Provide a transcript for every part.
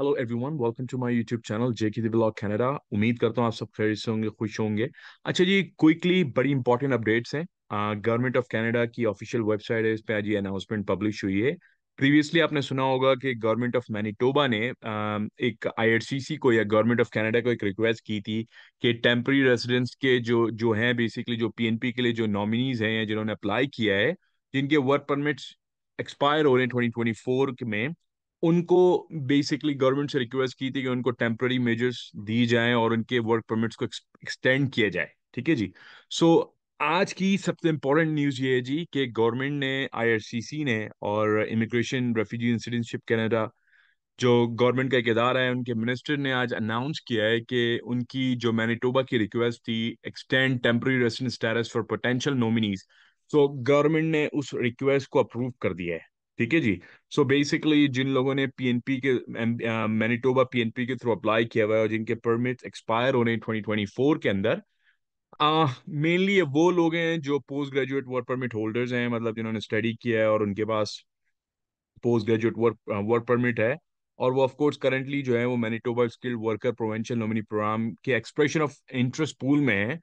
hello everyone welcome to my YouTube channel JK the blog Canada उम्मीद करता हूँ आप सब खैर से होंगे खुश होंगे अच्छा जी क्विकली बड़ी इंपॉर्टेंट अपडेट्स हैं गवर्नमेंट ऑफ कनाडा की ऑफिशियल वेबसाइट है इस पर आज ये अनाउंसमेंट पब्लिश हुई है प्रीवियसली आपने सुना होगा कि गवर्नमेंट ऑफ मैनिटोबा ने uh, एक आईआरसीसी को या गवर्नमेंट ऑफ कनाडा को एक रिक्वेस्ट की थी कि टेम्प्री रेजिडेंट्स के जो जो हैं बेसिकली जो पीएनपी के लिए जो नॉमिनीज हैं या जिन्होंने अप्लाई किया है जिनके वर्क परमिट्स एक्सपायर हो रहे हैं ट्वेंटी में उनको बेसिकली गवर्नमेंट से रिक्वेस्ट की थी कि उनको टेम्प्ररी मेजर्स दी जाएं और उनके वर्क परमिट्स को एक्सटेंड किया जाए ठीक है जी सो so, आज की सबसे इम्पोर्टेंट न्यूज़ ये है जी कि गवर्नमेंट ने आईआरसीसी ने और इमिग्रेशन रेफ्यूजी इंसिडेंटशिप कैनेडा जो गवर्नमेंट का एक इदारा है उनके मिनिस्टर ने आज अनाउंस किया है कि उनकी जो मैनिटोबा की रिक्वेस्ट थी extend temporary resident status for potential nominees तो गवर्नमेंट ने उस रिक्वेस्ट को अप्रूव कर दिया है ठीक है जी सो so बेसिकली जिन लोगों ने पीएनपी के मैनिटोबा पीएनपी uh, के थ्रू अप्लाई किया हुआ है और जिनके परमिट एक्सपायर हो रहे हैं 2024 के अंदर मेनली uh, वो लोग हैं जो post graduate work permit holders हैं मतलब जिन्होंने स्टडी किया है और उनके पास post graduate work work permit है और वो ऑफ कोर्स करंटली जो है वो Manitoba skilled worker provincial nominee programme के एक्सप्रेशन ऑफ इंटरेस्ट पूल में है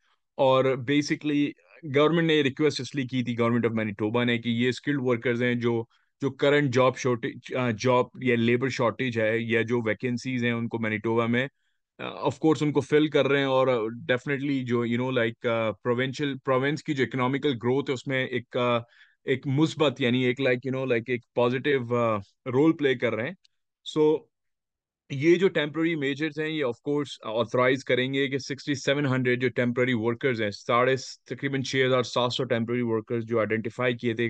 और बेसिकली गवर्नमेंट ने रिक्वेस्ट इसलिए की थी गवर्नमेंट ऑफ मैनिटोबा ने कि ये स्किल्ड वर्कर्स हैं जो जो करंट जॉब शॉर्टेज जॉब या लेबर शॉर्टेज है या जो वैकेंसीज हैं उनको मैनिटोवा में ऑफ uh, कोर्स उनको फिल कर रहे हैं और डेफिनेटली जो you know like provincial province की जो इकोनॉमिकल ग्रोथ है उसमें एक uh, एक मुस्बत यानी एक लाइक यू नो लाइक एक पॉजिटिव रोल प्ले कर रहे हैं सो so, ये जो टेम्प्ररी मेजर्स हैं ये ऑफ कोर्स ऑथराइज करेंगे कि हंड्रेड जो टेम्प्ररी वर्कर्स हैं साढ़े तकरीबन सौ टेम्प्ररी वर्कर्स जो आइडेंटिफाई किए थे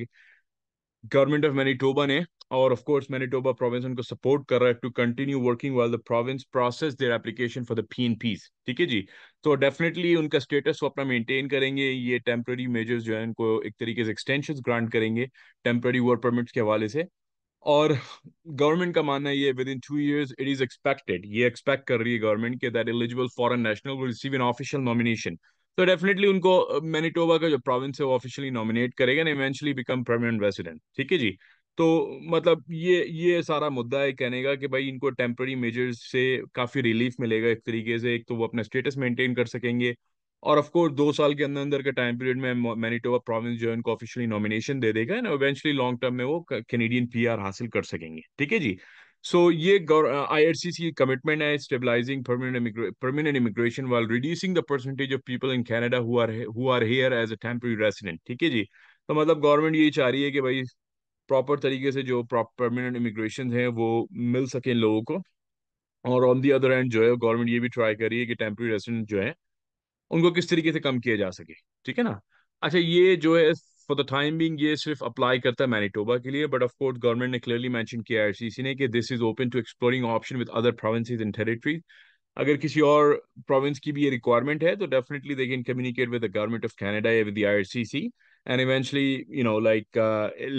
गवर्नमेंट ऑफ मैनीटोबा ने और ऑफ कोर्स मैनिटोबा प्रोविंस उनको सपोर्ट कर रहा है to continue working well the province process their application for the P N Ps ठीक है जी तो डेफिनेटली उनका स्टेटस वो अपना मेंटेन करेंगे ये टेम्प्ररी मेजर्स जो है उनको एक तरीके से एक्सटेंशन ग्रांट करेंगे टेम्प्ररी वर्क परमिट्स के हवाले से और गवर्नमेंट का मानना ये within two years it is expected ये एक्सपेक्ट कर रही है गवर्नमेंट के that eligible foreign national will receive an official nomination तो डेफिनेटली उनको मैनिटोबा का जो प्रोविंस है वो ऑफिशियली नॉमिनेट करेगा and eventually become permanent resident ठीक है जी तो मतलब ये ये सारा मुद्दा है कहने का कि भाई इनको टेम्प्रेरी मेजर्स से काफ़ी रिलीफ मिलेगा एक तरीके से एक तो वो अपना स्टेटस मेंटेन कर सकेंगे और ऑफ कोर्स दो साल के अंदर अंदर के टाइम पीरियड में मैनिटोबा प्रोविंस जो है इनको ऑफिशियली नॉमिनेशन दे देगा एंड इवेंचुअली लॉन्ग टर्म में वो कैनेडियन पीआर हासिल कर सकेंगे ठीक है जी सो ये आई आर सी की कमिटमेंट है stabilising permanent immigration while reducing the percentage of people in Canada who are here as a temporary resident ठीक है जी तो मतलब गवर्नमेंट ये चाह रही है कि भाई प्रॉपर तरीके से जो परमानेंट इमिग्रेशन है वो मिल सके लोगों को और ऑन दी अदर एंड जो है गवर्नमेंट ये भी ट्राई कर रही है कि टेम्प्रेरी रेसिडेंट जो है उनको किस तरीके से कम किया जा सके ठीक है ना अच्छा ये जो है फॉर द टाइम बिंग ये सिर्फ अप्लाई करता है मैनिटोबा के लिए बट ऑफकोर्स गवर्नमेंट ने क्लियरली मैंशन किया है सी सी ने कि this is open to exploring option with other provinces in territories अगर किसी और प्रोविंस की भी ये रिक्वायरमेंट है तो definitely they can communicate with the government of Canada या with the IRCC and eventually you know like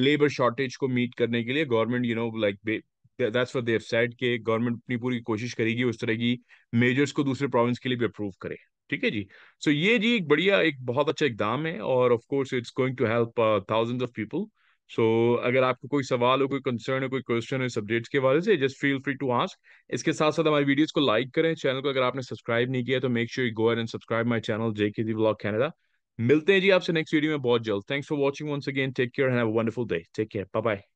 labour shortage को मीट करने के लिए government you know like that's for they have said कि गवर्नमेंट अपनी पूरी कोशिश करेगी उस तरह की मेजर्स को दूसरे प्रोविंस के लिए भी अप्रूव करे ठीक है जी सो so, ये जी एक बढ़िया एक बहुत अच्छा एकदम है और of course it's going to help thousands of people so अगर आपको कोई सवाल हो कोई कंसर्न हो कोई क्वेश्चन हो सब्जेक्ट्स के बारे से just feel free to ask इसके साथ साथ हमारी वीडियोज को लाइक करें चैनल को अगर आपने सब्सक्राइब नहीं किया तो make sure you go and subscribe my channel JK the blog Canada मिलते हैं जी आपसे नेक्स्ट वीडियो में बहुत जल्द thanks for watching once again take care and have wonderful day take care bye bye